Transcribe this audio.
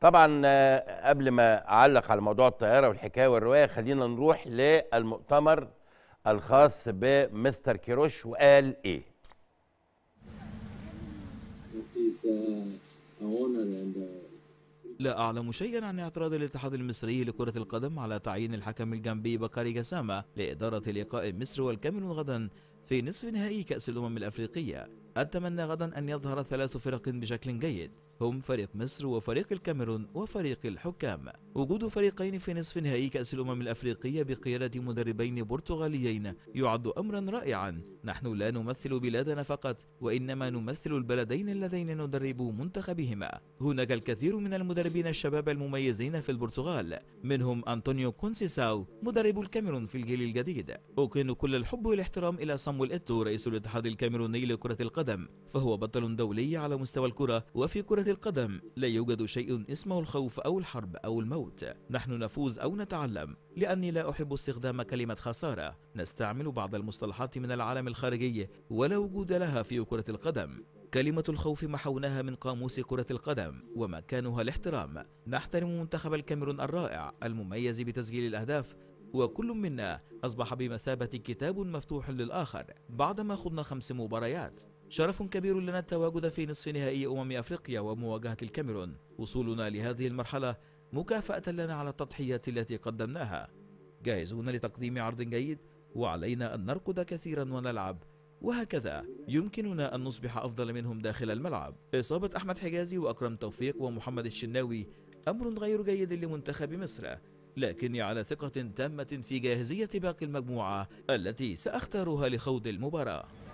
طبعا آه، قبل ما اعلق على موضوع الطياره والحكايه والروايه خلينا نروح للمؤتمر الخاص بمستر كيروش وقال ايه لا أعلم شيئا عن اعتراض الاتحاد المصري لكرة القدم على تعيين الحكم الجنبي بكاري جسامة لإدارة لقاء مصر والكاميرون غدا في نصف نهائي كأس الأمم الأفريقية أتمنى غدا أن يظهر ثلاث فرق بشكل جيد هم فريق مصر وفريق الكاميرون وفريق الحكام وجود فريقين في نصف نهائي كأس الأمم الأفريقية بقيادة مدربين برتغاليين يعد أمرا رائعا نحن لا نمثل بلادنا فقط وإنما نمثل البلدين اللذين ندرب منتخبهما هناك الكثير من المدربين الشباب المميزين في البرتغال منهم أنطونيو كونسيساو مدرب الكاميرون في الجيل الجديد أكن كل الحب والاحترام إلى صامويل إتو رئيس الاتحاد الكاميروني لكرة القدم القدم فهو بطل دولي على مستوى الكرة وفي كرة القدم لا يوجد شيء اسمه الخوف أو الحرب أو الموت نحن نفوز أو نتعلم لأني لا أحب استخدام كلمة خسارة نستعمل بعض المصطلحات من العالم الخارجي ولا وجود لها في كرة القدم كلمة الخوف محوناها من قاموس كرة القدم ومكانها الاحترام نحترم منتخب الكاميرون الرائع المميز بتسجيل الأهداف وكل منا أصبح بمثابة كتاب مفتوح للآخر بعدما خضنا خمس مباريات شرف كبير لنا التواجد في نصف نهائي أمم أفريقيا ومواجهة الكاميرون وصولنا لهذه المرحلة مكافأة لنا على التضحيات التي قدمناها جاهزون لتقديم عرض جيد وعلينا أن نركض كثيرا ونلعب وهكذا يمكننا أن نصبح أفضل منهم داخل الملعب إصابة أحمد حجازي وأكرم توفيق ومحمد الشناوي أمر غير جيد لمنتخب مصر لكني على ثقة تامة في جاهزية باقي المجموعة التي سأختارها لخوض المباراة